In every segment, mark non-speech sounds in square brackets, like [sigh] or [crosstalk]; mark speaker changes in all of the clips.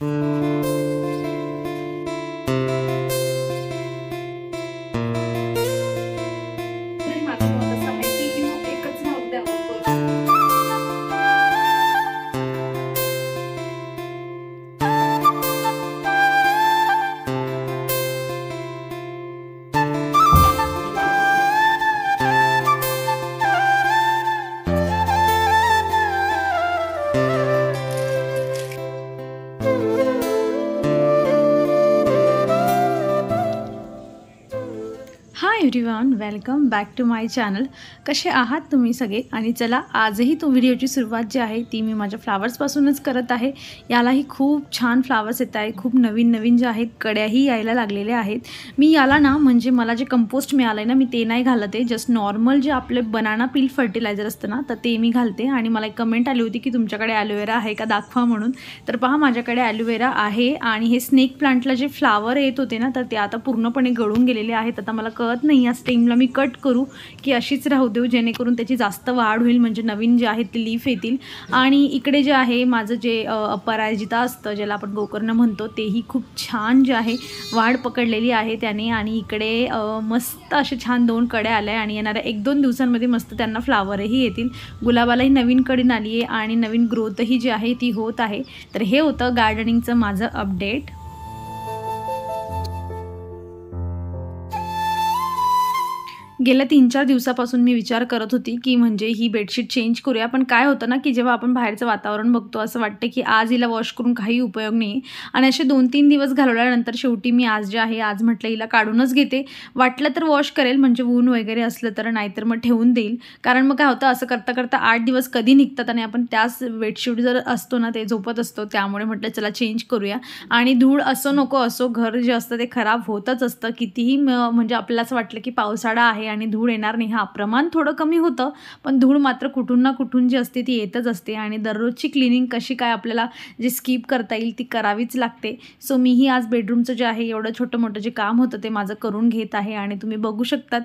Speaker 1: Mm-hmm. Everyone welcome back to my channel कसे आहात तुम्ही सगळे आणि चला आजही तो व्हिडिओची सुरुवात जी आहे ती मी माझ्या फ्लावर्सपासूनच करत आहे यालाही खूप छान फ्लावर्स येत आहे खूप नवीन नवीन जे आहेत कड्याही यायला लागलेल्या आहेत मी याला ना म्हणजे मला जे कंपोस्ट मिळालं आहे ना मी ते नाही घालत आहे जस्ट नॉर्मल जे आपले बनाना पील फर्टिलायझर असतं ना तर ते मी घालते आणि मला एक कमेंट आली होती की तुमच्याकडे ॲलोवेरा आहे का दाखवा म्हणून तर पहा माझ्याकडे ॲलोवेरा आहे आणि हे स्नेक प्लांटला जे फ्लावर येत होते ना तर ते आता पूर्णपणे गळून गेलेले आहेत आता मला कळत नाही नाही या स्टेमला मी कट करू की अशीच राहू देऊ जेणेकरून त्याची जास्त वाढ होईल म्हणजे नवीन जे आहेत ते लीफ येतील आणि इकडे जे आहे माझं जे अपराजिता असतं ज्याला आपण गोकर्ण म्हणतो तेही खूप छान जे आहे वाढ पकडलेली आहे त्याने आणि इकडे मस्त असे छान दोन कडे आल्या आणि येणाऱ्या एक दोन दिवसांमध्ये मस्त त्यांना फ्लावरही येतील गुलाबालाही नवीन कडीन आली आहे आणि नवीन ग्रोथही जी आहे ती होत आहे तर हे होतं गार्डनिंगचं माझं अपडेट गेल्या तीन चार दिवसापासून मी विचार करत होती की म्हणजे ही बेडशीट चेंज करूया पण काय होतं ना की जेव्हा आपण बाहेरचं वातावरण बघतो असं वाटतं की आज हिला वॉश करून काही उपयोग नाही आणि असे दोन तीन दिवस घालवल्यानंतर शेवटी मी आज जे आहे आज म्हटलं हिला काढूनच घेते वाटलं तर वॉश करेल म्हणजे ऊन वगैरे असलं तर नाहीतर मग ठेवून देईल कारण मग काय होतं असं करता करता आठ दिवस कधी निघतात आणि आपण त्याच बेडशीट जर असतो ना ते झोपत असतो त्यामुळे म्हटलं चला चेंज करूया आणि धूळ असो नको असो घर जे असतं ते खराब होतच असतं कितीही म्हणजे आपल्याला असं वाटलं की पावसाळा आहे आणि धूळ येणार नाही हा प्रमाण थोडं कमी होतं पण धूळ मात्र कुठून ना कुठून जी असते ती येतच असते आणि दररोजची क्लिनिंग कशी काय आपल्याला जी स्किप करता येईल ती करावीच लागते सो मीही आज बेडरूमचं जे आहे एवढं छोटं मोठं जे काम होतं ते माझं करून घेत आहे आणि तुम्ही बघू शकतात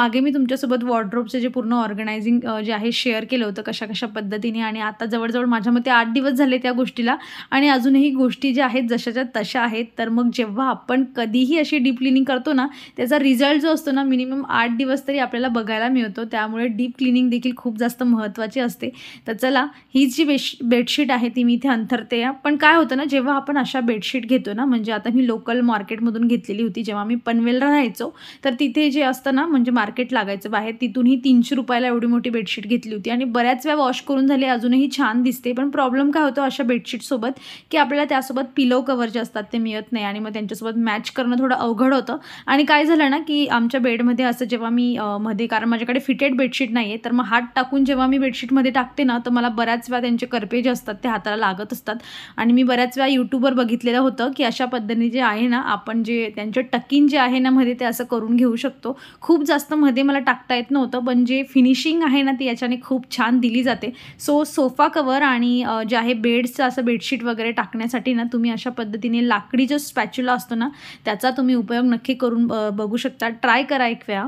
Speaker 1: मागे मी तुमच्यासोबत वॉर्ड्रोपचं जे पूर्ण ऑर्गनायझिंग जे आहे शेअर केलं होतं कशा कशा पद्धतीने आणि आता जवळजवळ माझ्या मते आठ दिवस झाले त्या गोष्टीला आणि अजूनही गोष्टी ज्या आहेत जशाच्या तशा आहेत तर मग जेव्हा आपण कधीही अशी डीप क्लिनिंग करतो ना त्याचा रिझल्ट जो असतो ना मिनिमम आठ दिवस दिवस तरी आपल्याला बघायला मिळतो त्यामुळे डीप क्लिनिंग देखील खूप जास्त महत्त्वाची असते तर चला ही जी बेश बेडशीट आहे ती मी इथे अंथरते पण काय होतं ना जेव्हा आपण अशा बेडशीट घेतो ना म्हणजे आता मी लोकल मार्केटमधून घेतलेली होती जेव्हा मी पनवेलला राहायचो तर तिथे जे असतं ना म्हणजे मार्केट लागायचं बाहेर तिथूनही तीनशे रुपयाला एवढी मोठी बेडशीट घेतली होती आणि बऱ्याच वेळा वॉश करून झाली अजूनही छान दिसते पण प्रॉब्लेम काय होतो अशा बेडशीटसोबत की आपल्याला त्यासोबत पिलो कवर जे असतात ते मिळत नाही आणि मग त्यांच्यासोबत मॅच करणं थोडं अवघड होतं आणि काय झालं ना की आमच्या बेडमध्ये असं जेव्हा मी मी मध्ये कारण माझ्याकडे फिटेड बेडशीट नाही आहे तर मग हात टाकून जेव्हा मी बेडशीटमध्ये टाकते ना तर मला बऱ्याच वेळा त्यांचे करपे जे असतात ते हाताला लागत असतात आणि मी बऱ्याच वेळा यूट्यूबवर बघितलेलं होतं की अशा पद्धतीने जे आहे ना आपण जे त्यांचे टकिन जे आहे ना मध्ये ते असं करून घेऊ शकतो खूप जास्त मध्ये मला टाकता येत नव्हतं पण जे फिनिशिंग आहे ना ती याच्याने खूप छान दिली जाते सो सोफा कवर आणि जे आहे बेड्सचं असं बेडशीट वगैरे टाकण्यासाठी ना तुम्ही अशा पद्धतीने लाकडी जो स्पॅच्युला असतो ना त्याचा तुम्ही उपयोग नक्की करून बघू शकता ट्राय करा एक वेळा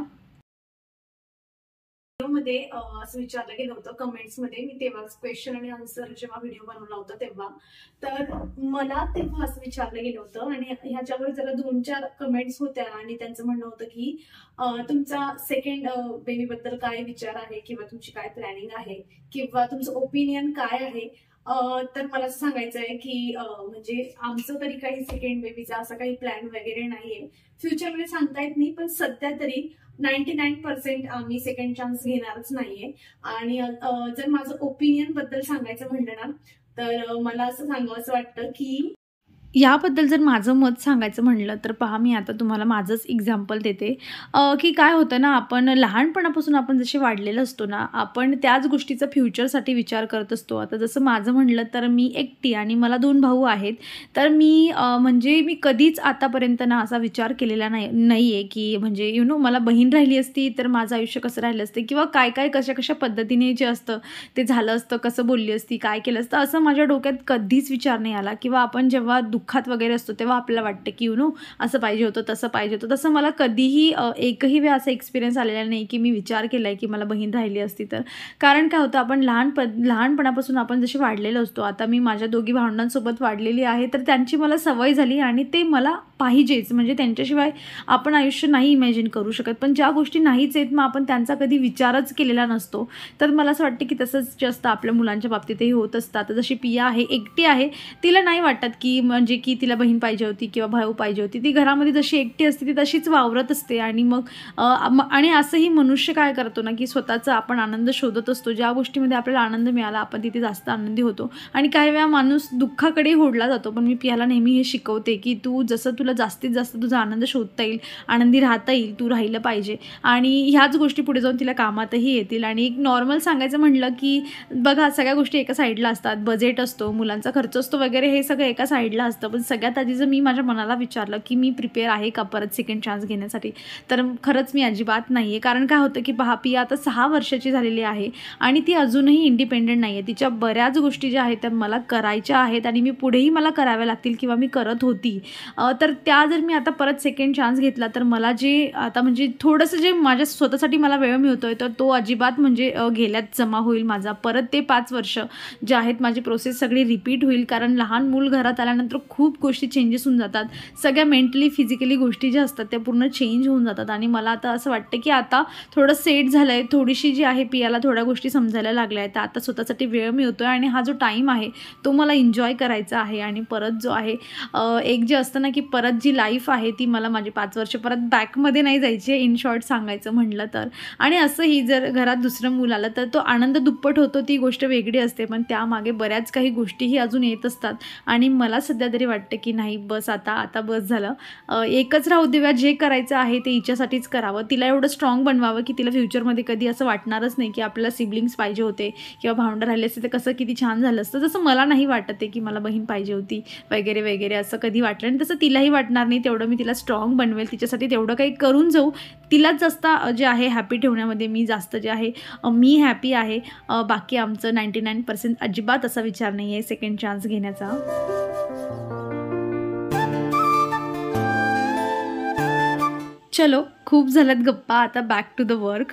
Speaker 1: मध्ये असं विचारलं गेलं होतं मध्ये मी तेव्हा क्वेश्चन आणि आन्सर जेव्हा व्हिडिओ बनवला होता तेव्हा तर मला तेव्हा असं विचारलं गेलं होतं आणि ह्याच्यावर जरा दोन चार कमेंट्स होत्या आणि त्यांचं म्हणणं होतं की तुमचा सेकंड बेबी बद्दल काय विचार आहे किंवा तुमची काय प्लॅनिंग आहे किंवा तुमचं ओपिनियन काय आहे तर मला असं सांगायचं आहे की म्हणजे आमचं तरी काही सेकंड बेबीचा असा काही प्लॅन वगैरे नाहीये फ्युचरमध्ये सांगता येत नाही पण सध्या तरी नाईन्टी नाईन पर्सेंट मी सेकंड चान्स घेणारच नाहीये आणि जर माझं ओपिनियन बद्दल सांगायचं म्हणलं ना तर मला असं सांगावं असं वाटतं की याबद्दल जर माझं मत सांगायचं म्हणलं तर पहा मी आता तुम्हाला माझंच एक्झाम्पल देते की काय होतं ना आपण लहानपणापासून आपण जसे वाढलेलं असतो ना आपण त्याच गोष्टीचा फ्युचरसाठी विचार करत असतो आता जसं माझं म्हणलं तर मी एकटी आणि मला दोन भाऊ आहेत तर मी म्हणजे मी कधीच आतापर्यंत ना असा विचार केलेला नाही नाही आहे की म्हणजे यु नो मला बहीण राहिली असती तर माझं आयुष्य कसं राहिलं असतं किंवा काय काय कशा कशा पद्धतीने जे असतं ते झालं असतं कसं बोलली असती काय केलं असतं असं माझ्या डोक्यात कधीच विचार नाही आला किंवा आपण जेव्हा दुःखात वगैरे असतो तेव्हा आपल्याला वाटतं की यु नो असं पाहिजे होतं तसं पाहिजे होतं तसं मला कधीही एकही वेळ असा एक्सपिरियन्स आलेला नाही की मी विचार केला आहे की मला बहीण राहिली असती तर कारण काय होतं आपण लहान प लहानपणापासून आपण जशी वाढलेलो असतो आता मी माझ्या दोघी भावंडांसोबत वाढलेली आहे तर त्यांची मला सवय झाली आणि ते मला पाहिजेच म्हणजे त्यांच्याशिवाय आपण आयुष्य नाही इमॅजिन करू शकत पण ज्या गोष्टी नाहीच आहेत मग आपण त्यांचा कधी विचारच केलेला नसतो तर मला असं वाटतं की तसंच जास्त आपल्या मुलांच्या बाबतीतही होत असतं आता जशी पिया आहे एकटी आहे तिला नाही वाटत की म्हणजे की तिला बहीण पाहिजे होती किंवा भाऊ पाहिजे होती ती घरामध्ये जशी एकटी असते ती तशीच वावरत असते आणि मग आणि असंही मनुष्य काय करतो ना की स्वतःचा आपण आनंद शोधत असतो ज्या गोष्टीमध्ये आपल्याला आनंद मिळाला आपण तिथे जास्त आनंदी होतो आणि काही वेळा माणूस दुःखाकडे होडला जातो पण मी पियाला नेहमी हे शिकवते की तू जसं तुला तुला जास्तीत जास्त तुझा आनंद शोधता येईल आनंदी राहता येईल तू राहिलं पाहिजे आणि ह्याच गोष्टी पुढे जाऊन तिला कामातही येतील आणि एक नॉर्मल सांगायचं म्हणलं की बघा सगळ्या गोष्टी एका साईडला असतात बजेट असतो मुलांचा खर्च असतो वगैरे हे सगळं एका साईडला असतं पण सगळ्यात आधी जर मी माझ्या मनाला विचारलं की मी प्रिपेअर आहे का परत सेकंड चान्स घेण्यासाठी तर खरंच मी अजिबात नाही आहे कारण काय होतं की पहा पिया आता सहा वर्षाची झालेली आहे आणि ती अजूनही इंडिपेंडेंट नाही आहे तिच्या बऱ्याच गोष्टी ज्या आहेत त्या मला करायच्या आहेत आणि मी पुढेही मला कराव्या लागतील किंवा मी करत होती तर त्या जर मी आता परत सेकंड चान्स घेतला तर मला जे आता म्हणजे थोडंसं जे माझ्या स्वतःसाठी मला वेळ मिळतो आहे तर तो अजिबात म्हणजे गेल्यात जमा होईल माझा परत ते पाच वर्ष जे आहेत माझी प्रोसेस सगळी रिपीट होईल कारण लहान मूल घरात आल्यानंतर खूप गोष्टी चेंजेस होऊन जातात सगळ्या मेंटली फिजिकली गोष्टी ज्या असतात त्या पूर्ण चेंज होऊन जातात आणि मला आता असं वाटतं की आता थोडं सेट झालं आहे थोडीशी जी आहे पियाला थोड्या गोष्टी समजायला लागल्या आहेत आता स्वतःसाठी वेळ मिळतो आहे आणि हा जो टाईम आहे तो मला एन्जॉय करायचा आहे आणि परत जो आहे एक जे असतं ना की परत परत जी लाईफ आहे ती मला माझी पाच वर्ष परत बॅकमध्ये नाही जायची इन शॉर्ट सांगायचं म्हटलं तर आणि असंही जर घरात दुसरं मूल आलं तर तो आनंद दुप्पट होतो ती गोष्ट वेगळी असते पण त्यामागे बऱ्याच काही गोष्टीही अजून येत असतात आणि मला सध्या तरी वाटतं की नाही बस आता आता बस झालं एकच राहू देव्या जे करायचं आहे ते हिच्यासाठीच करावं तिला एवढं स्ट्रॉंग बनवावं की तिला फ्युचरमध्ये कधी असं वाटणारच नाही की आपल्याला सिबलिंग्स पाहिजे होते किंवा भावंडं राहिले असते तर कसं किती छान झालं असतं जसं मला नाही वाटत आहे की मला बहीण पाहिजे होती वगैरे वगैरे असं कधी वाटलं आणि तसं तिलाही वाटणार नाही तेवढं मी तिला स्ट्रॉंग बनवेल तिच्यासाठी तेवढं काही करून जाऊ तिलाच जास्त जे आहे हॅपी ठेवण्यामध्ये मी जास्त जे आहे मी हॅपी आहे बाकी आमचं नाईंटी नाईन पर्सेंट अजिबात असा विचार नाही आहे सेकंड चान्स घेण्याचा चलो खूप झाल्यात गप्पा आता बॅक टू द वर्क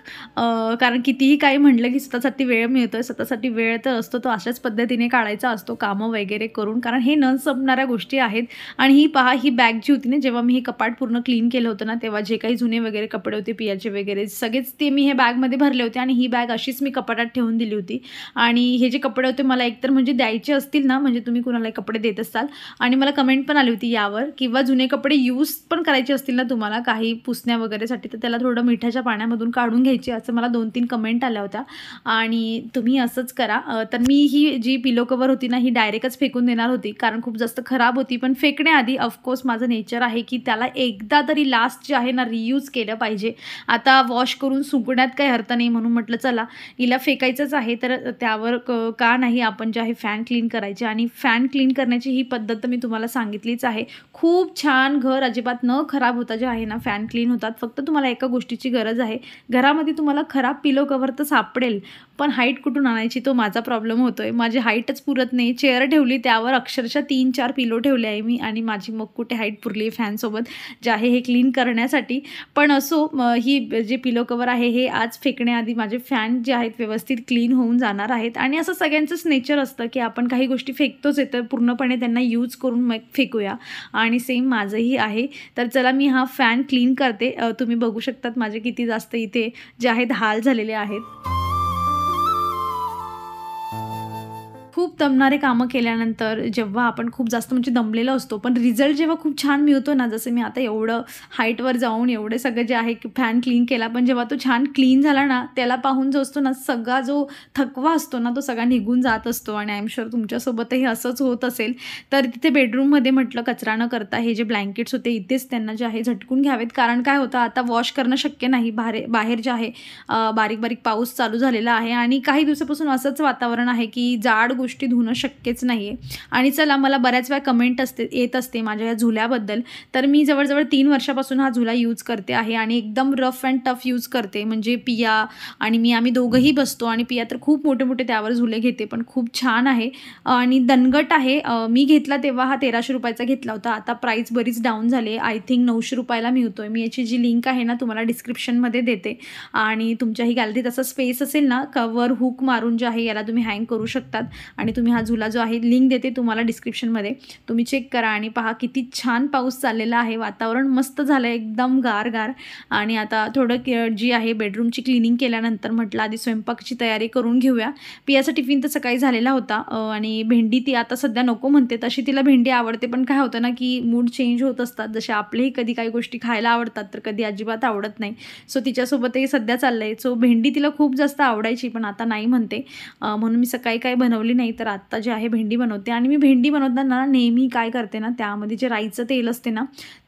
Speaker 1: कारण कितीही काही म्हटलं की स्वतःसाठी वेळ मिळतो आहे स्वतःसाठी वेळ तर असतो तो अशाच पद्धतीने काढायचा असतो कामं वगैरे करून कारण हे न संपणाऱ्या गोष्टी आहेत आणि ही पहा ही बॅग जी होती ना जेव्हा मी हे कपाट पूर्ण क्लीन केलं होतं ना तेव्हा जे काही जुने वगैरे कपडे होते पियाचे वगैरे सगळेच ते मी हे बॅगमध्ये भरले होते आणि ही बॅग अशीच मी कपाटात ठेवून दिली होती आणि हे जे कपडे होते मला एकतर म्हणजे द्यायचे असतील ना म्हणजे तुम्ही कुणाला कपडे देत असाल आणि मला कमेंट पण आली होती यावर किंवा जुने कपडे यूज पण करायचे असतील ना तुम्हाला काही पुसण्या वगैरे वगैरेसाठी तर त्याला थोडं मिठाच्या पाण्यामधून काढून घ्यायची असं मला दोन तीन कमेंट आल्या होत्या आणि तुम्ही असंच करा तर मी ही जी पिलो कवर होती ना ही डायरेक्टच फेकून देणार होती कारण खूप जास्त खराब होती पण फेकण्याआधी ऑफकोर्स माझं नेचर आहे की त्याला एकदा तरी लास्ट जे आहे ना रियूज केलं पाहिजे आता वॉश करून सुकण्यात काही अर्थ नाही म्हणून म्हटलं चला हिला फेकायचंच आहे तर त्यावर का नाही आपण जे आहे फॅन क्लीन करायचे आणि फॅन क्लीन करण्याची ही पद्धत मी तुम्हाला सांगितलीच आहे खूप छान घर अजिबात न खराब होता जे आहे ना फॅन क्लीन होतात फक्त तुम्हाला एका गोष्टीची गरज आहे घरामध्ये तुम्हाला खराब पिलो कवर तर सापडेल पण हाईट कुठून आणायची तो माझा प्रॉब्लेम होतो आहे माझी हाईटच पुरत नाही चेअर ठेवली त्यावर अक्षरशः तीन चार पिलो ठेवले आहे मी आणि माझी मग कुठे हाईट पुरली फॅनसोबत जे आहे हे क्लीन करण्यासाठी पण असो ही जे पिलो कवर आहे हे आज फेकण्याआधी माझे फॅन जे आहेत व्यवस्थित क्लीन होऊन जाणार आहेत आणि असं सगळ्यांचंच नेचर असतं की आपण काही गोष्टी फेकतोच येतं पूर्णपणे त्यांना यूज करून मग फेकूया आणि सेम माझंही आहे तर चला मी हा फॅन क्लीन करते तुम्ही बघू शकतात माझे किती जास्त इथे जे आहेत हाल झालेले आहेत खूप दमणारे कामं केल्यानंतर जेव्हा आपण खूप जास्त म्हणजे दमलेलो असतो पण रिझल्ट जेव्हा खूप छान मिळतो ना जसं मी आता एवढं हाईटवर जाऊन एवढे सगळं जे आहे की फॅन क्लीन केला पण जेव्हा तो छान क्लीन झाला ना त्याला पाहून जो असतो ना सगळा जो थकवा असतो ना तो सगळा निघून जात असतो आणि आय एम शुअर तुमच्यासोबतही असंच होत असेल तर तिथे बेडरूममध्ये म्हटलं कचरा न करता हे जे ब्लँकेट्स होते इथेच त्यांना जे आहे झटकून घ्यावेत कारण काय होतं आता वॉश करणं शक्य नाही बाहेर बाहेर जे आहे बारीक बारीक पाऊस चालू झालेला आहे आणि काही दिवसापासून असंच वातावरण आहे की जाड गोष्टी धुणं शक्यच नाही आहे आणि चला मला बऱ्याच वेळा कमेंट असते येत असते माझ्या या झुल्याबद्दल तर मी जवळजवळ तीन वर्षापासून हा झुला यूज करते आहे आणि एकदम रफ अँड टफ यूज करते म्हणजे पिया आणि मी आम्ही दोघंही बसतो आणि पिया तर खूप मोठे मोठे त्यावर झुले घेते पण खूप छान आहे आणि दणगट आहे मी घेतला तेव्हा हा तेराशे रुपयाचा घेतला होता आता प्राईस बरीच डाऊन झाले आय थिंक नऊशे रुपयाला मिळतो आहे मी याची जी लिंक आहे ना तुम्हाला डिस्क्रिप्शनमध्ये देते आणि तुमच्याही गॅलरीत असा स्पेस असेल ना कवर हुक मारून जे आहे याला तुम्ही हँग करू शकतात आणि तुम्ही हा झुला जो आहे लिंक देते तुम्हाला डिस्क्रिप्शनमध्ये तुम्ही चेक करा आणि पहा किती छान पाऊस चाललेला आहे वातावरण मस्त झालं आहे एकदम गार गार आणि आता थोडं जी आहे बेडरूमची क्लिनिंग केल्यानंतर म्हटलं आधी स्वयंपाकची तयारी करून घेऊया पियाचा टिफिन तर सकाळी झालेला होता आणि भेंडी ती आता सध्या नको म्हणते तशी तिला भेंडी आवडते पण काय होतं ना की मूड चेंज होत असतात जसे आपलेही कधी काही गोष्टी खायला आवडतात तर कधी अजिबात आवडत नाही सो तिच्यासोबतही सध्या चाललं आहे सो भेंडी तिला खूप जास्त आवडायची पण आता नाही म्हणते म्हणून मी सकाळी काय बनवली नाही तर आत्ता जे आहे भेंडी बनवते आणि मी भेंडी बनवताना नेहमी काय करते ना त्यामध्ये जे राईचं तेल असते ना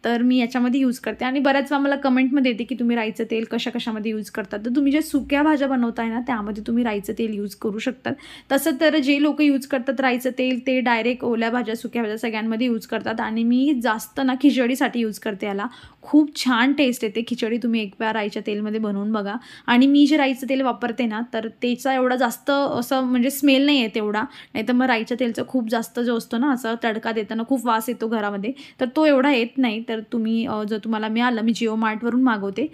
Speaker 1: तर मी याच्यामध्ये यूज करते आणि बऱ्याच वेळा मला कमेंटमध्ये येते की तुम्ही राईचं तेल कशा कशामध्ये यूज करतात तर तुम्ही ज्या सुक्या भाज्या बनवताय ना त्यामध्ये तुम्ही राईचं तेल यूज करू शकतात तसं तर जे लोक यूज करतात राईचं तेल ते डायरेक्ट ओल्या भाज्या सुक्या भाज्या सगळ्यांमध्ये यूज करतात आणि मी जास्त ना खिचडीसाठी यूज करते याला खूप छान टेस्ट येते खिचडी तुम्ही एक वेळा राईच्या तेलमध्ये बनवून बघा आणि मी जे राईचं तेल वापरते ना तर त्याचा एवढा जास्त असं म्हणजे स्मेल नाही येत एवढा नाही तर मग राईच्या तेलचा खूप जास्त जो असतो ना असं तडका देताना खूप वास येतो घरामध्ये तर तो एवढा येत नाही तर तुम्ही जर तुम्हाला मिळालं मी जिओ मार्टवरून मागवते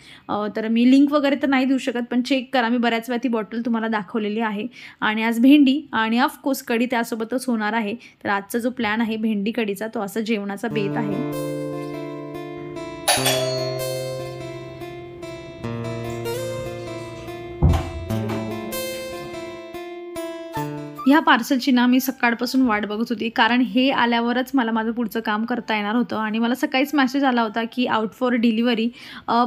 Speaker 1: तर मी लिंक वगैरे तर नाही देऊ शकत पण चेक करा मी बऱ्याच वेळा ती बॉटल तुम्हाला दाखवलेली आहे आणि आज भेंडी आणि ऑफकोर्स कढी त्यासोबतच होणार आहे तर आजचा जो प्लॅन आहे भेंडी कढीचा तो असा जेवणाचा बेत आहे ह्या पार्सलची ना मी सकाळपासून वाट बघत होती कारण हे आल्यावरच मला माझं पुढचं काम करता येणार होतं आणि मला सकाळीच मेसेज आला होता की आउट फॉर डिलिव्हरी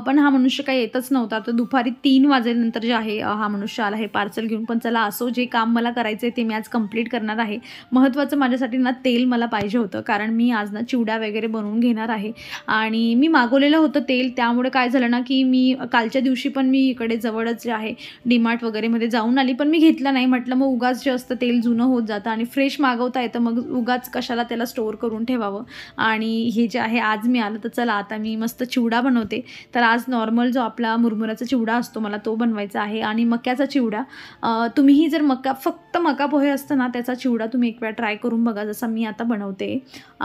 Speaker 1: पण हा मनुष्य काही येतच नव्हता तर दुपारी तीन वाजेनंतर जे आहे हा मनुष्य आला हे पार्सल घेऊन पण चला असो जे काम मला करायचं आहे ते मी आज कंप्लीट करणार आहे महत्त्वाचं माझ्यासाठी ना तेल मला पाहिजे होतं कारण मी आज ना चिवड्या वगैरे बनवून घेणार आहे आणि मी मागवलेलं होतं तेल त्यामुळे काय झालं ना की मी कालच्या दिवशी पण मी इकडे जवळच जे आहे डीमार्ट वगैरेमध्ये जाऊन आली पण मी घेतलं नाही म्हटलं मग उगाच जे असतं ते तेल जुनं होत जातं आणि फ्रेश मागवता येतं मग उगाच कशाला त्याला स्टोअर करून ठेवावं आणि हे जे आहे आज मी आलं तर चला आता मी मस्त चिवडा बनवते तर आज नॉर्मल जो आपला मुरमुराचा चिवडा असतो मला तो बनवायचा आहे आणि मक्याचा चिवडा तुम्हीही जर मका फक्त मका पोहे असतं ना त्याचा चिवडा तुम्ही एक वेळा ट्राय करून बघा जसा मी आता बनवते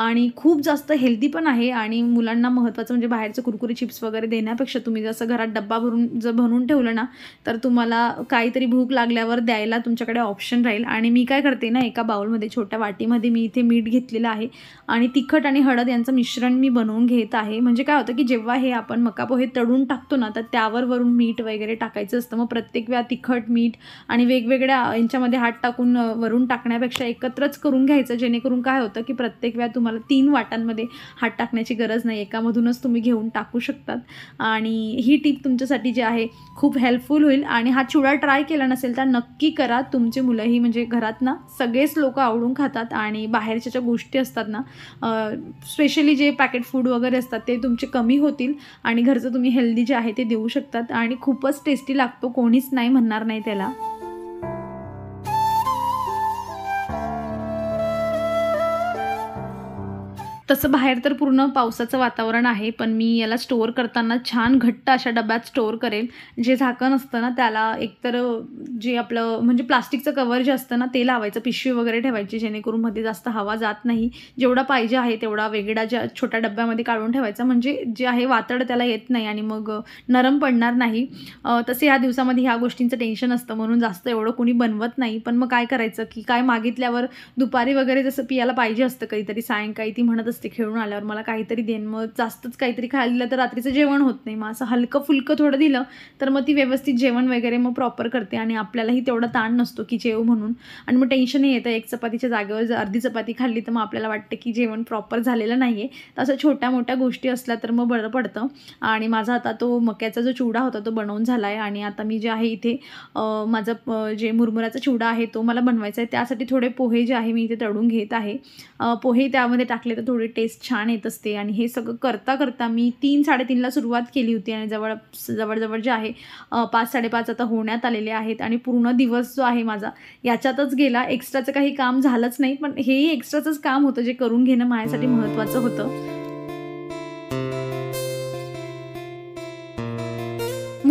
Speaker 1: आणि खूप जास्त हेल्दी पण आहे आणि मुलांना महत्त्वाचं म्हणजे बाहेरचं कुरकुरे चिप्स वगैरे देण्यापेक्षा तुम्ही जसं घरात डब्बा भरून जर भरून ठेवलं ना तर तुम्हाला काहीतरी भूक लागल्यावर द्यायला तुमच्याकडे ऑप्शन राहील आणि मी काय करते ना एका बाउलमध्ये छोट्या वाटीमध्ये मी इथे मीठ घेतलेलं आहे आणि तिखट आणि हळद यांचं मिश्रण मी बनवून घेत आहे म्हणजे काय होतं की जेव्हा हे आपण मकापोहे तडून टाकतो ना तर त्यावर वरून मीठ वगैरे टाकायचं असतं मग प्रत्येक वेळा तिखट मीठ आणि वेगवेगळ्या यांच्यामध्ये हात टाकून वरून टाकण्यापेक्षा एकत्रच करून घ्यायचं जेणेकरून काय होतं की प्रत्येक वेळा तुम्हाला तीन वाटांमध्ये हात टाकण्याची गरज नाही एकामधूनच तुम्ही घेऊन टाकू शकतात आणि ही टीप तुमच्यासाठी जी आहे खूप हेल्पफुल होईल आणि हा चुडा ट्राय केला नसेल तर नक्की करा तुमचे मुलंही म्हणजे घरात घरात ना सगळेच लोक आवडून खातात आणि बाहेरच्या ज्या गोष्टी असतात ना स्पेशली जे पॅकेट फूड वगैरे असतात ते तुमचे कमी होतील आणि घरचं तुम्ही हेल्दी जे आहे ते देऊ शकतात आणि खूपच टेस्टी लागतो कोणीच नाही म्हणणार नाही त्याला तसं बाहेर तर पूर्ण पावसाचं वातावरण आहे पण मी याला स्टोअर करताना छान घट्ट अशा डब्यात स्टोअर करेल जे झाकण असतं ना त्याला एकतर जे आपलं म्हणजे प्लास्टिकचं कवर जे असतं ना ते लावायचं पिशवी वगैरे ठेवायची जेणेकरून मध्ये जास्त हवा जात नाही जेवढा पाहिजे आहे तेवढा वेगळा ज्या छोट्या डब्यामध्ये काढून ठेवायचा म्हणजे जे आहे वातड त्याला येत नाही आणि मग नरम पडणार नाही तसे ह्या दिवसामध्ये ह्या गोष्टींचं टेन्शन असतं म्हणून जास्त एवढं कोणी बनवत नाही पण मग काय करायचं की काय मागितल्यावर दुपारी वगैरे जसं पियाला पाहिजे असतं काहीतरी सायंकाळी ती म्हणत असते खेळून आल्यावर मला काहीतरी देन मग जास्तच काहीतरी खायला दिलं तर रात्रीचं जेवण होत नाही मग असं हलकं फुलकं थोडं दिलं तर मग ती व्यवस्थित जेवण वगैरे मग प्रॉपर करते आणि आपल्यालाही तेवढा ताण नसतो की जेव म्हणून आणि मग टेन्शनही येतं एक चपातीच्या जागेवर जर अर्धी चपाती खाल्ली तर मग आपल्याला वाटतं की जेवण प्रॉपर झालेलं नाही आहे तर असं छोट्या मोठ्या गोष्टी असल्या तर मग बरं पडतं आणि माझा आता तो मक्याचा जो चिवडा होता तो बनवून झाला आहे आणि आता मी जे आहे इथे माझं जे मुरमुराचा चिवडा आहे तो मला बनवायचा आहे त्यासाठी थोडे पोहे जे आहे मी इथे तळून घेत आहे पोहे त्यामध्ये टाकले तर थोडे टेस्ट छान येत असते आणि हे सगळं करता करता मी तीन साडेतीनला सुरुवात केली होती आणि जवळ जवळजवळ जे आहे पाच साडेपाच आता होण्यात आलेले आहेत आणि पूर्ण दिवस जो आहे माझा याच्यातच गेला एक्स्ट्राचं काही काम झालंच नाही पण हेही एक्स्ट्राचंच काम होतं जे करून घेणं माझ्यासाठी महत्त्वाचं होतं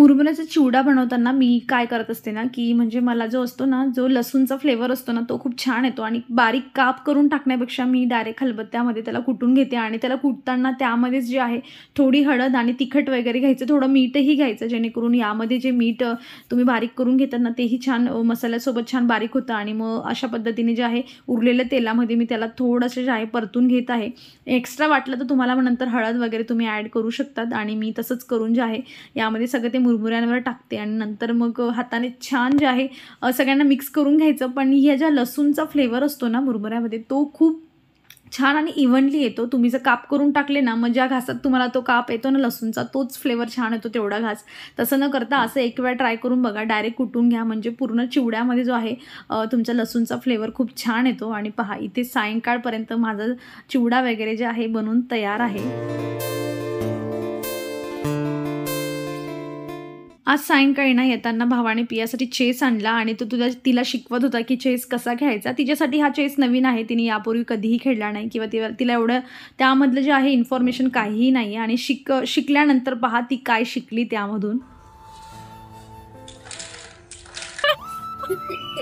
Speaker 1: मुरमुऱ्याचा चिवडा बनवताना मी काय करत असते ना की म्हणजे मला जो असतो ना जो लसूणचा फ्लेवर असतो ना तो खूप छान येतो आणि बारीक काप करून टाकण्यापेक्षा मी डायरेक्ट खलबत्त्यामध्ये त्याला कुटून घेते आणि त्याला कुटताना त्यामध्येच जे आहे थोडी हळद आणि तिखट वगैरे घ्यायचं थोडं मीठही घ्यायचं जेणेकरून यामध्ये जे मीठ तुम्ही बारीक करून घेतात ना तेही छान मसाल्यासोबत छान बारीक होतं आणि मग अशा पद्धतीने जे आहे उरलेल्या तेलामध्ये मी त्याला थोडंसं जे आहे परतून घेत आहे एक्स्ट्रा वाटलं तर तुम्हाला नंतर हळद वगैरे तुम्ही ॲड करू शकतात आणि मी तसंच करून जे आहे यामध्ये सगळं ते मुरमुऱ्यांवर टाकते आणि नंतर मग हाताने छान जे आहे सगळ्यांना मिक्स करून घ्यायचं पण ह्या ज्या लसूणचा फ्लेवर असतो ना मुरमुऱ्यामध्ये तो खूप छान आणि इव्हनली येतो तुम्ही जर काप करून टाकले ना मग ज्या घासात तुम्हाला तो काप येतो ना लसूणचा तोच फ्लेवर छान येतो तेवढा घास तसं न करता असं एक वेळा ट्राय करून बघा डायरेक्ट कुटून घ्या म्हणजे पूर्ण चिवड्यामध्ये जो आहे तुमचा लसूणचा फ्लेवर खूप छान येतो आणि पहा इथे सायंकाळपर्यंत माझा चिवडा वगैरे जे आहे बनून तयार आहे आज सायंकाळी ना येताना भावाने पियासाठी चेस आणला आणि तो तुझ्या तिला शिकवत होता की चेस कसा खेळायचा तिच्यासाठी हा चेस नवीन आहे तिने यापूर्वी कधीही खेळला नाही किंवा ति तिला एवढं त्यामधलं जे आहे इन्फॉर्मेशन काहीही नाही आहे आणि शिक शिकल्यानंतर पहा ती काय शिकली त्यामधून [laughs]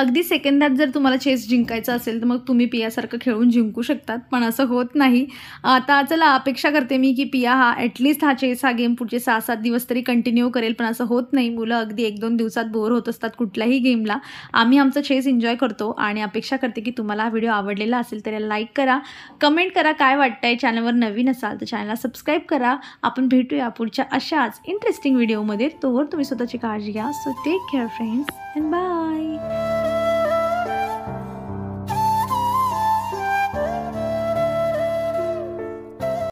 Speaker 1: अगदी सेकंदात जर तुम्हाला चेस जिंकायचं असेल तर मग तुम्ही पियासारखं खेळून जिंकू शकतात पण असं होत नाही आता चला अपेक्षा करते मी की पिया हा ॲटलीस्ट हा चेस हा गेम पुढचे सहा सात दिवस तरी कंटिन्यू करेल पण असं होत नाही मुलं अगदी एक दोन दिवसात बोर होत असतात कुठल्याही गेमला आम्ही आमचं चेस एन्जॉय करतो आणि अपेक्षा करते की तुम्हाला हा व्हिडिओ आवडलेला असेल तर लाईक करा कमेंट करा काय वाटतं आहे चॅनलवर नवीन असाल तर चॅनलला सबस्क्राईब करा आपण भेटूया पुढच्या अशाच इंटरेस्टिंग व्हिडिओमध्ये तोवर तुम्ही स्वतःची काळजी घ्या so take care friends and bye